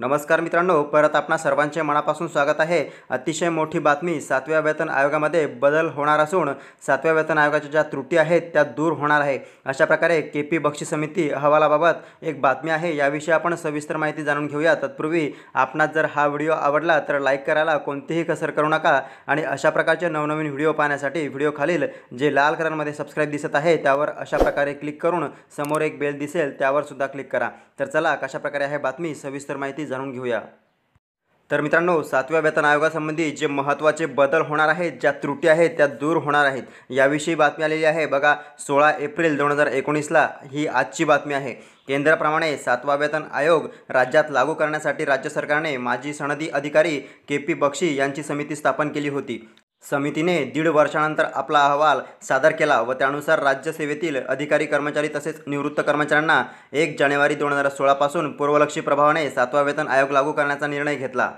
नमस्कार मित्रांनो परत आपणा सर्वांचे मनापासून स्वागत आहे अतिशय मोठी बातमी सातव्या वेतन आयोगामध्ये बदल होणार असून सातव्या वेतन आयोगाच्या ज्या त्रुटी आहेत त्या दूर होणार आहे अशा प्रकारे के पी बक्षी समिती अहवालाबाबत एक बातमी आहे याविषयी आपण सविस्तर माहिती जाणून घेऊया तत्पूर्वी आपणास जर हा व्हिडिओ आवडला तर लाईक करायला कोणतीही कसर करू नका आणि अशा प्रकारचे नवनवीन व्हिडिओ पाहण्यासाठी व्हिडिओ खालील जे लाल कलरमध्ये सबस्क्राईब दिसत आहे त्यावर अशा प्रकारे क्लिक करून समोर एक बेल दिसेल त्यावर सुद्धा क्लिक करा तर चला कशा प्रकारे आहे बातमी सविस्तर माहिती जाणून घेऊया तर मित्रांनो सातव्या वेतन आयोगासंबंधी जे महत्त्वाचे बदल होणार आहेत ज्या त्रुटी आहेत त्या दूर होणार आहेत याविषयी बातमी आलेली आहे बघा सोळा एप्रिल दोन हजार एकोणीसला ही आजची बातमी आहे केंद्राप्रमाणे सातवा वेतन आयोग राज्यात लागू करण्यासाठी राज्य सरकारने माजी सनदी अधिकारी के पी बक्षी यांची समिती स्थापन केली होती समितीने दीड वर्षानंतर आपला अहवाल सादर केला व त्यानुसार राज्यसेवेतील अधिकारी कर्मचारी तसेच निवृत्त कर्मचाऱ्यांना एक जानेवारी दोन हजार सोळापासून पूर्वलक्षी प्रभावाने सातवा वेतन आयोग लागू करण्याचा निर्णय घेतला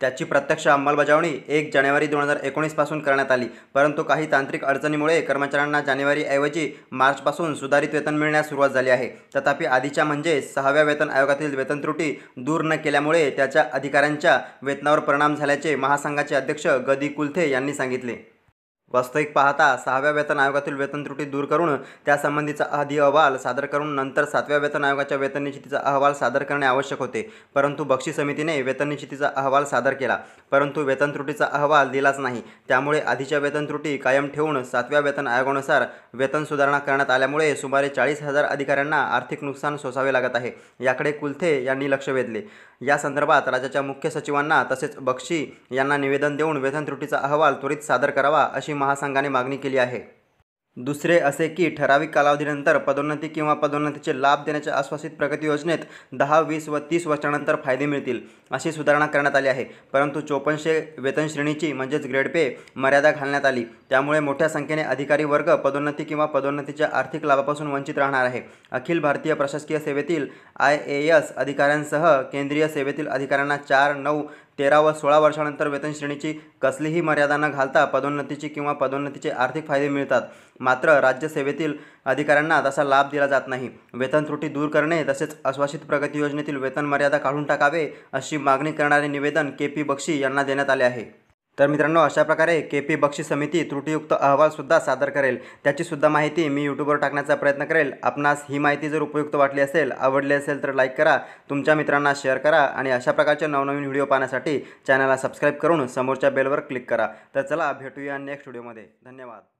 त्याची प्रत्यक्ष अंमलबजावणी एक जानेवारी दोन हजार एकोणीसपासून करण्यात आली परंतु काही तांत्रिक अडचणीमुळे कर्मचाऱ्यांना जानेवारीऐवजी मार्चपासून सुधारित वेतन मिळण्यास सुरुवात झाली आहे तथापि आधीच्या म्हणजे सहाव्या वेतन आयोगातील वेतन त्रुटी दूर न केल्यामुळे त्याच्या अधिकाऱ्यांच्या वेतनावर परिणाम झाल्याचे महासंघाचे अध्यक्ष गदी कुलथे यांनी सांगितले वास्तविक पाहता सहाव्या वेतन आयोगातील वेतन त्रुटी दूर करून त्यासंबंधीचा आधी अहवाल सादर करून नंतर सातव्या वेतन आयोगाच्या वेतन निश्चितीचा अहवाल सादर करणे आवश्यक होते परंतु बक्षी समितीने वेतन निश्चितीचा अहवाल सादर केला परंतु वेतन त्रुटीचा अहवाल दिलाच नाही त्यामुळे आधीच्या वेतन त्रुटी कायम ठेवून सातव्या वेतन आयोगानुसार वेतन सुधारणा करण्यात आल्यामुळे सुमारे चाळीस हजार अधिकाऱ्यांना आर्थिक नुकसान सोसावे लागत आहे याकडे कुलथे यांनी लक्ष वेधले या संदर्भात राज्याच्या मुख्य सचिवांना तसेच बक्षी यांना निवेदन देऊन वेतन त्रुटीचा अहवाल त्वरित सादर करावा अशी महासंघाने मागणी केली आहे दुसरे असे की ठराविक कालावधीनंतर पदोन्नती किंवा पदोन्नतीचे लाभ देण्याच्या आश्वासित प्रगती योजनेत दहा वीस व तीस वर्षानंतर फायदे मिळतील अशी सुधारणा करण्यात आली आहे परंतु चोपन्नशे वेतन श्रेणीची म्हणजेच ग्रेड पे मर्यादा घालण्यात आली त्यामुळे मोठ्या संख्येने अधिकारी वर्ग पदोन्नती किंवा पदोन्नतीच्या आर्थिक लाभापासून वंचित राहणार आहे अखिल भारतीय प्रशासकीय सेवेतील आय ए एस अधिकाऱ्यांसह केंद्रीय सेवेतील अधिकाऱ्यांना चार नऊ तेरा व सोळा वर्षानंतर वेतन श्रेणीची कसलीही मर्यादा न घालता पदोन्नतीची किंवा पदोन्नतीचे आर्थिक फायदे मिळतात मात्र राज्यसेवेतील अधिकाऱ्यांना तसा लाभ दिला जात नाही वेतन त्रुटी दूर करणे तसेच आश्वासित प्रगती योजनेतील वेतन मर्यादा काढून टाकावे अशी मागणी करणारे निवेदन के पी बक्षी यांना देण्यात आले आहे तर मित्रांनो अशा प्रकारे के पी बक्षी समिती त्रुटीयुक्त अहवालसुद्धा सादर करेल त्याचीसुद्धा माहिती मी यूट्यूबवर टाकण्याचा प्रयत्न करेल आपणास ही माहिती जर उपयुक्त वाटली असेल आवडली असेल तर लाईक करा तुमच्या मित्रांना शेअर करा आणि अशा प्रकारचे नवनवीन व्हिडिओ पाहण्यासाठी चॅनलला सबस्क्राईब करून समोरच्या बेलवर क्लिक करा तर चला भेटूया नेक्स्ट व्हिडिओमध्ये धन्यवाद